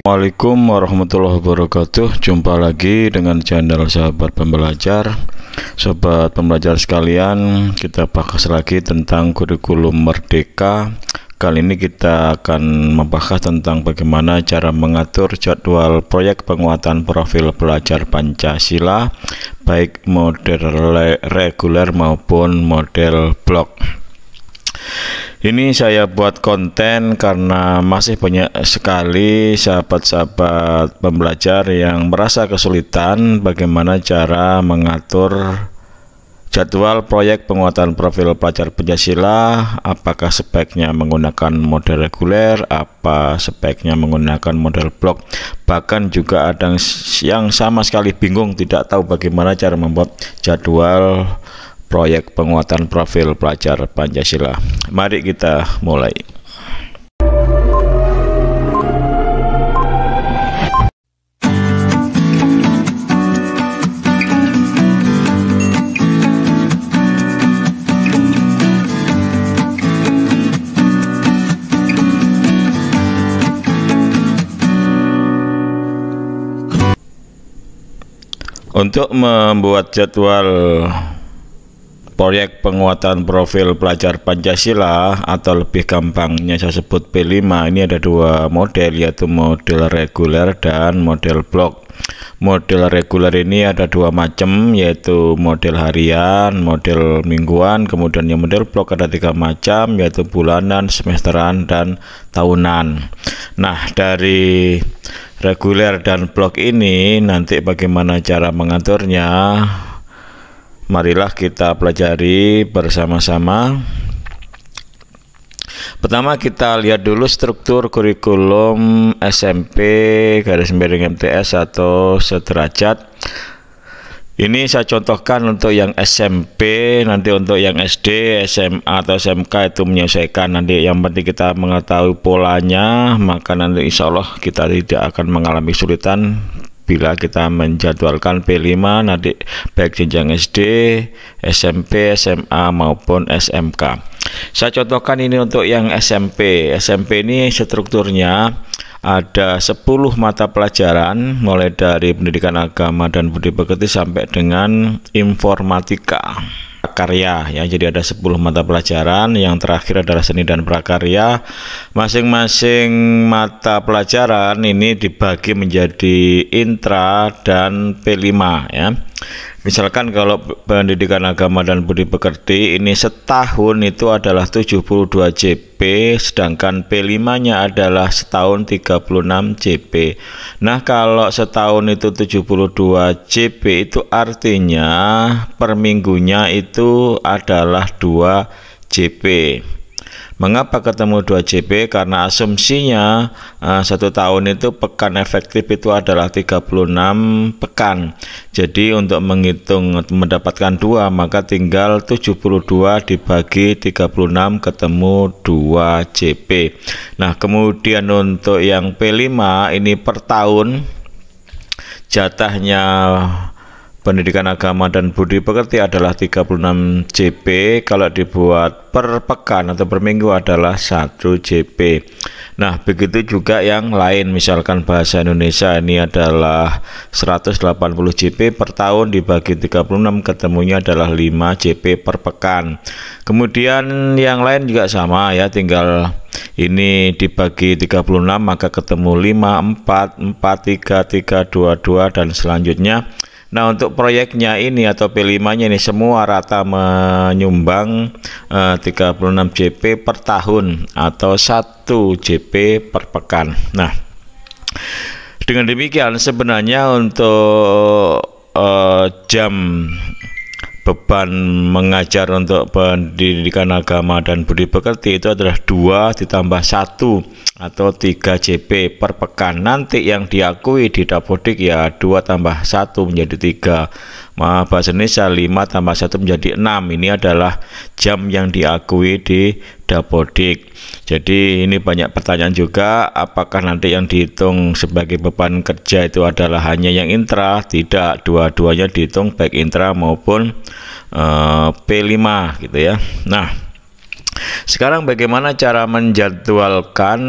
Assalamualaikum warahmatullahi wabarakatuh Jumpa lagi dengan channel sahabat pembelajar Sobat pembelajar sekalian Kita bahas lagi tentang kurikulum merdeka Kali ini kita akan membahas tentang bagaimana cara mengatur jadwal proyek penguatan profil pelajar Pancasila baik model reguler maupun model blok. Ini saya buat konten karena masih banyak sekali sahabat-sahabat pembelajar yang merasa kesulitan bagaimana cara mengatur jadwal proyek penguatan profil pelajar Pancasila, apakah sebaiknya menggunakan model reguler, apa sebaiknya menggunakan model blok. Bahkan juga ada yang sama sekali bingung tidak tahu bagaimana cara membuat jadwal proyek penguatan profil pelajar Pancasila. Mari kita mulai. Untuk membuat jadwal Proyek penguatan profil pelajar Pancasila atau lebih gampangnya saya sebut P5 ini ada dua model yaitu model reguler dan model blok. Model reguler ini ada dua macam yaitu model harian, model mingguan, kemudian yang model blok ada tiga macam yaitu bulanan, semesteran, dan tahunan. Nah dari reguler dan blok ini nanti bagaimana cara mengaturnya marilah kita pelajari bersama-sama. Pertama kita lihat dulu struktur kurikulum SMP garis miring MTS atau sederajat. Ini saya contohkan untuk yang SMP, nanti untuk yang SD, SMA atau SMK itu menyelesaikan. Nanti yang penting kita mengetahui polanya, maka nanti insya Allah kita tidak akan mengalami kesulitan bila kita menjadwalkan P5 nanti baik jenjang SD, SMP, SMA maupun SMK. Saya contohkan ini untuk yang SMP. SMP ini strukturnya ada 10 mata pelajaran mulai dari pendidikan agama dan budi pekerti sampai dengan informatika prakarya ya. Jadi ada 10 mata pelajaran, yang terakhir adalah seni dan prakarya. Masing-masing mata pelajaran ini dibagi menjadi intra dan P5 ya. Misalkan kalau pendidikan agama dan budi pekerti ini setahun itu adalah 72 JP, sedangkan P5-nya adalah setahun 36 JP. Nah, kalau setahun itu 72 JP itu artinya per minggunya itu adalah 2 JP. Mengapa ketemu 2JP? Karena asumsinya uh, satu tahun itu pekan efektif itu adalah 36 pekan. Jadi untuk menghitung mendapatkan 2 maka tinggal 72 dibagi 36 ketemu 2JP. Nah, kemudian untuk yang P5 ini per tahun jatahnya pendidikan agama dan budi pekerti adalah 36 JP kalau dibuat per pekan atau per minggu adalah 1 JP nah begitu juga yang lain misalkan bahasa Indonesia ini adalah 180 JP per tahun dibagi 36 ketemunya adalah 5 JP per pekan kemudian yang lain juga sama ya tinggal ini dibagi 36 maka ketemu 5, 4, 4, 3, 3, 2, 2 dan selanjutnya Nah untuk proyeknya ini atau P5-nya ini semua rata menyumbang eh, 36 JP per tahun atau 1 JP per pekan. Nah dengan demikian sebenarnya untuk eh, jam beban mengajar untuk pendidikan agama dan budi pekerti itu adalah dua ditambah satu atau 3 JP per pekan nanti yang diakui di dapodik ya 2 tambah 1 menjadi 3 maaf bahasa Indonesia 5 tambah 1 menjadi 6 ini adalah jam yang diakui di dapodik jadi ini banyak pertanyaan juga apakah nanti yang dihitung sebagai beban kerja itu adalah hanya yang intra tidak dua-duanya dihitung baik intra maupun uh, eh, P5 gitu ya Nah sekarang bagaimana cara menjadwalkan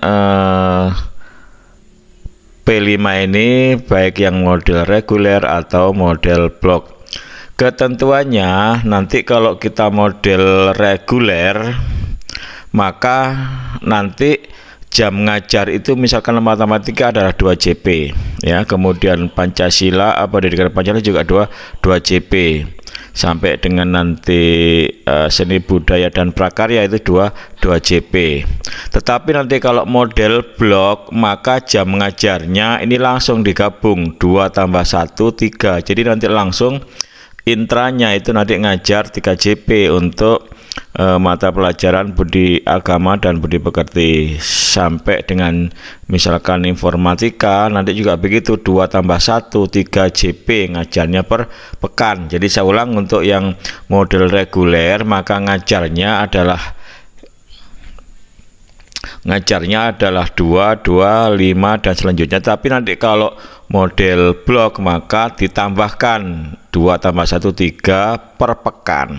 uh, eh, P5 ini baik yang model reguler atau model blok. Ketentuannya nanti kalau kita model reguler maka nanti jam ngajar itu misalkan matematika adalah 2 JP ya kemudian Pancasila apa pendidikan Pancasila juga 2 2 JP sampai dengan nanti uh, seni budaya dan prakarya itu dua dua JP. Tetapi nanti kalau model blok maka jam mengajarnya ini langsung digabung dua tambah satu tiga. Jadi nanti langsung intranya itu nanti ngajar tiga JP untuk Eh, mata pelajaran budi agama dan budi pekerti sampai dengan misalkan informatika nanti juga begitu 2 tambah 1 3 JP ngajarnya per pekan jadi saya ulang untuk yang model reguler maka ngajarnya adalah ngajarnya adalah 2, 2, 5 dan selanjutnya tapi nanti kalau model blok maka ditambahkan 2 tambah 1 3 per pekan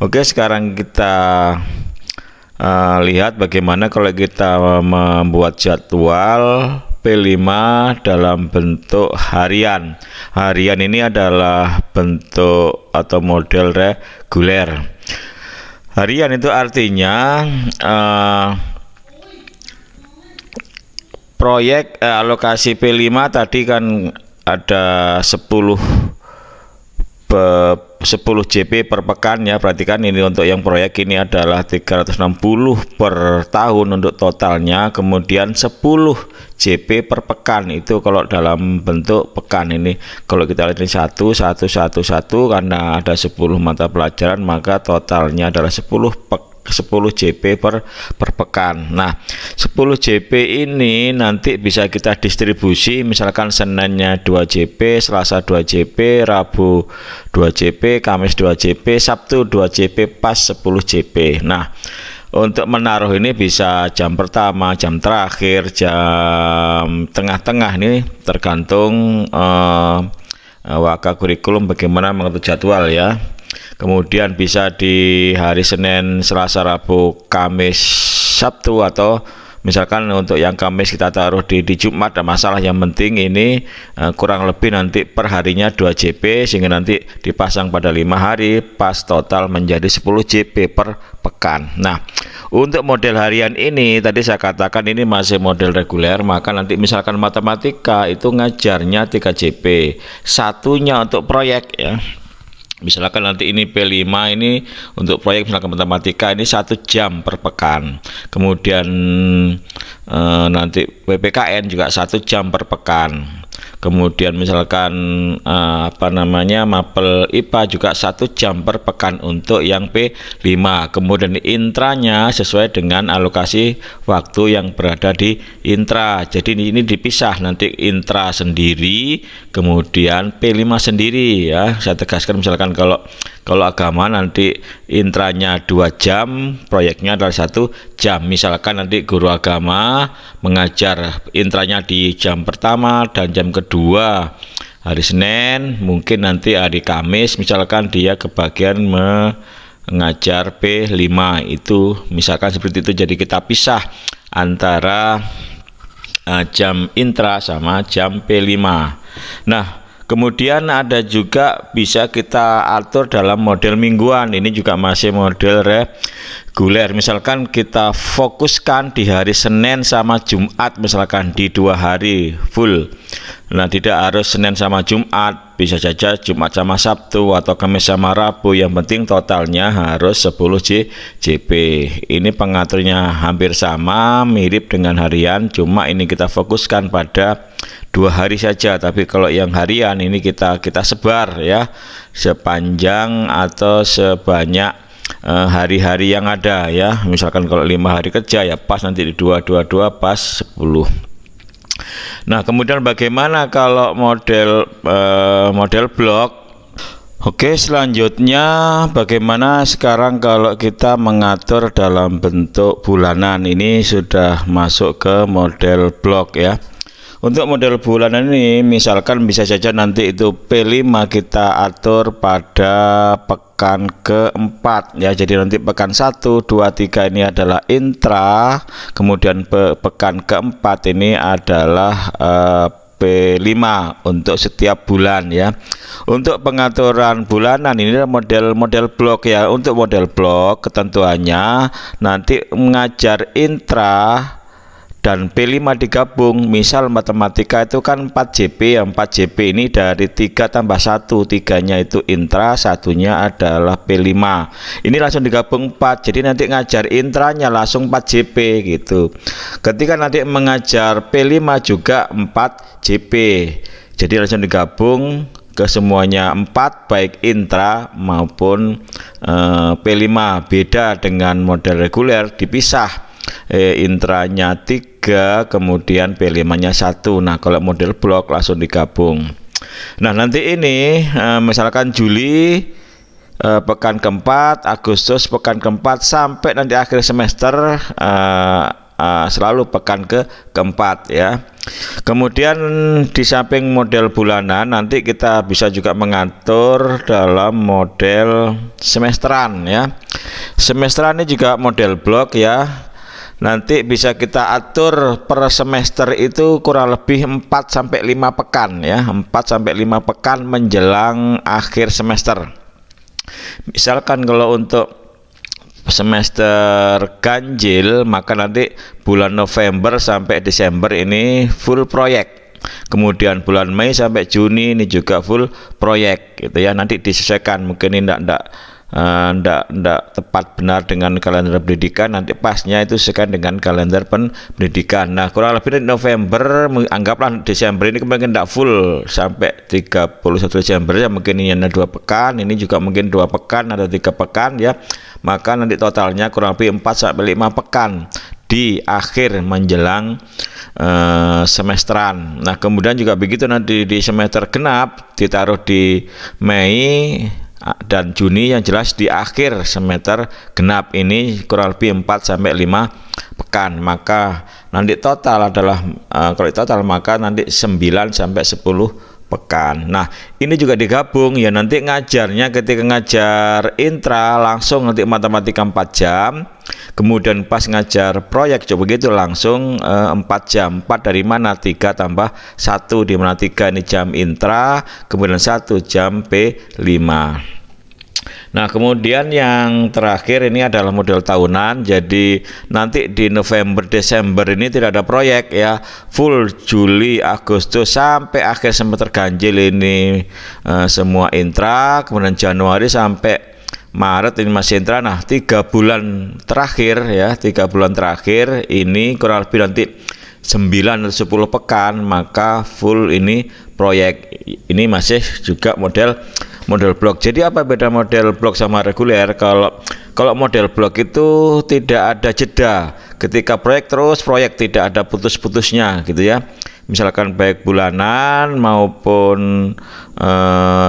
Oke sekarang kita uh, lihat bagaimana kalau kita membuat jadwal P5 dalam bentuk harian. Harian ini adalah bentuk atau model reguler. Harian itu artinya uh, proyek eh, alokasi P5 tadi kan ada 10 10 JP per pekan ya perhatikan ini untuk yang proyek ini adalah 360 per tahun untuk totalnya kemudian 10 JP per pekan itu kalau dalam bentuk pekan ini kalau kita lihat ini 1 1 1 1 karena ada 10 mata pelajaran maka totalnya adalah 10 pekan 10 JP per per pekan. Nah, 10 JP ini nanti bisa kita distribusi misalkan Seninnya 2 JP, Selasa 2 JP, Rabu 2 JP, Kamis 2 JP, Sabtu 2 JP pas 10 JP. Nah, untuk menaruh ini bisa jam pertama, jam terakhir, jam tengah-tengah nih tergantung eh, eh waka kurikulum bagaimana mengatur jadwal ya kemudian bisa di hari Senin, Selasa, Rabu, Kamis, Sabtu atau misalkan untuk yang Kamis kita taruh di, di Jumat dan masalah yang penting ini uh, kurang lebih nanti perharinya 2 JP sehingga nanti dipasang pada lima hari pas total menjadi 10 JP per pekan nah untuk model harian ini tadi saya katakan ini masih model reguler maka nanti misalkan matematika itu ngajarnya 3 JP satunya untuk proyek ya Misalkan nanti ini P5 ini untuk proyek misalkan matematika ini satu jam per pekan. Kemudian e, nanti PPKN juga satu jam per pekan kemudian misalkan eh, apa namanya mapel IPA juga satu jam per pekan untuk yang P5 kemudian intranya sesuai dengan alokasi waktu yang berada di intra jadi ini dipisah nanti intra sendiri kemudian P5 sendiri ya saya tegaskan misalkan kalau kalau agama nanti intranya dua jam proyeknya adalah satu jam misalkan nanti guru agama mengajar intranya di jam pertama dan jam kedua kedua hari Senin mungkin nanti hari Kamis misalkan dia kebagian mengajar P5 itu misalkan seperti itu jadi kita pisah antara uh, jam intra sama jam P5 nah kemudian ada juga bisa kita atur dalam model mingguan ini juga masih model reguler misalkan kita fokuskan di hari Senin sama Jumat misalkan di dua hari full Nah tidak harus Senin sama Jumat, bisa saja Jumat sama Sabtu atau Kamis sama Rabu. Yang penting totalnya harus 10 JP. Ini pengaturnya hampir sama, mirip dengan harian. Cuma ini kita fokuskan pada dua hari saja. Tapi kalau yang harian ini kita kita sebar ya sepanjang atau sebanyak eh, hari-hari uh, yang ada ya. Misalkan kalau lima hari kerja ya pas nanti di dua dua dua pas 10 Nah, kemudian bagaimana kalau model uh, model blok? Oke, selanjutnya bagaimana sekarang kalau kita mengatur dalam bentuk bulanan? Ini sudah masuk ke model blok ya. Untuk model bulanan ini misalkan bisa saja nanti itu P5 kita atur pada pekan pekan keempat ya jadi nanti pekan 1 2 3 ini adalah intra kemudian pe pekan keempat ini adalah uh, eh, P5 untuk setiap bulan ya untuk pengaturan bulanan ini model-model blok ya untuk model blok ketentuannya nanti mengajar intra dan P5 digabung misal matematika itu kan 4JP yang 4JP ini dari 3 tambah 1 3-nya itu intra satunya adalah P5 ini langsung digabung 4 jadi nanti ngajar intranya langsung 4JP gitu ketika nanti mengajar P5 juga 4JP jadi langsung digabung ke semuanya 4 baik intra maupun eh, P5 beda dengan model reguler dipisah E intranya 3 kemudian P5-nya 1 nah kalau model blok langsung digabung nah nanti ini e, misalkan Juli e, pekan keempat Agustus pekan keempat sampai nanti akhir semester e, e, selalu pekan ke keempat ya kemudian di samping model bulanan nanti kita bisa juga mengatur dalam model semesteran ya semesteran ini juga model blok ya Nanti bisa kita atur per semester itu kurang lebih 4 sampai 5 pekan ya, 4 sampai 5 pekan menjelang akhir semester. Misalkan kalau untuk semester ganjil maka nanti bulan November sampai Desember ini full proyek kemudian bulan Mei sampai Juni ini juga full proyek gitu ya nanti disesuaikan mungkin ini enggak enggak Eh, ndak uh, ndak tepat benar dengan kalender pendidikan nanti pasnya itu sekian dengan kalender pendidikan nah kurang lebih dari November anggaplah Desember ini mungkin tidak full sampai 31 Desember ya mungkin ini ada dua pekan ini juga mungkin dua pekan ada tiga pekan ya maka nanti totalnya kurang lebih 4 sampai 5 pekan di akhir menjelang uh, semesteran. Nah, kemudian juga begitu nanti di semester genap ditaruh di Mei dan Juni yang jelas di akhir semester genap ini kurang lebih 4 sampai 5 pekan maka nanti total adalah eh, kalau total maka nanti 9 sampai 10 pekan. Nah, ini juga digabung ya nanti ngajarnya ketika ngajar intra langsung nanti matematika 4 jam kemudian pas ngajar proyek coba gitu langsung eh, empat jam 4 dari mana 3 tambah 1 di mana 3 ini jam intra kemudian 1 jam P5 Nah, kemudian yang terakhir ini adalah model tahunan. Jadi nanti di November Desember ini tidak ada proyek ya. Full Juli Agustus sampai akhir semester ganjil ini uh, semua intra, kemudian Januari sampai Maret ini masih Hendra nah tiga bulan terakhir ya tiga bulan terakhir ini kurang lebih nanti sembilan atau sepuluh pekan maka full ini proyek ini masih juga model model blok jadi apa beda model blok sama reguler kalau kalau model blok itu tidak ada jeda ketika proyek terus proyek tidak ada putus-putusnya gitu ya misalkan baik bulanan maupun e,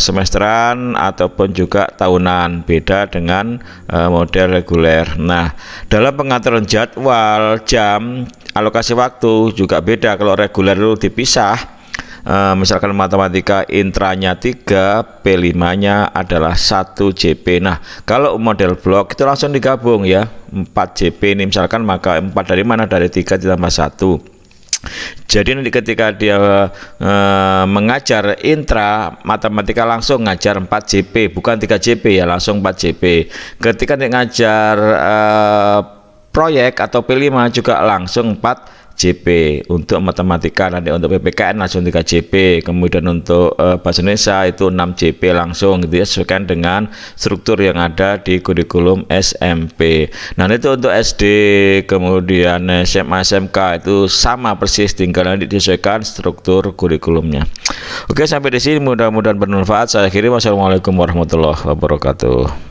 semesteran ataupun juga tahunan beda dengan e, model reguler. Nah, dalam pengaturan jadwal, jam, alokasi waktu juga beda kalau reguler itu dipisah Uh, misalkan matematika intranya 3, P5-nya adalah 1 JP. Nah, kalau model blok itu langsung digabung ya. 4 JP ini misalkan maka 4 dari mana? Dari 3 ditambah 1. Jadi nanti ketika dia e, mengajar intra matematika langsung ngajar 4 JP bukan 3 JP ya langsung 4 JP. Ketika dia ngajar e, proyek atau P5 juga langsung 4 JP untuk matematika nanti untuk PPKN langsung 3 JP kemudian untuk uh, bahasa Indonesia itu 6 JP langsung gitu ya sesuaikan dengan struktur yang ada di kurikulum SMP nah itu untuk SD kemudian SMA SMK itu sama persis tinggal nanti disesuaikan struktur kurikulumnya oke sampai di sini mudah-mudahan bermanfaat saya akhiri wassalamualaikum warahmatullahi wabarakatuh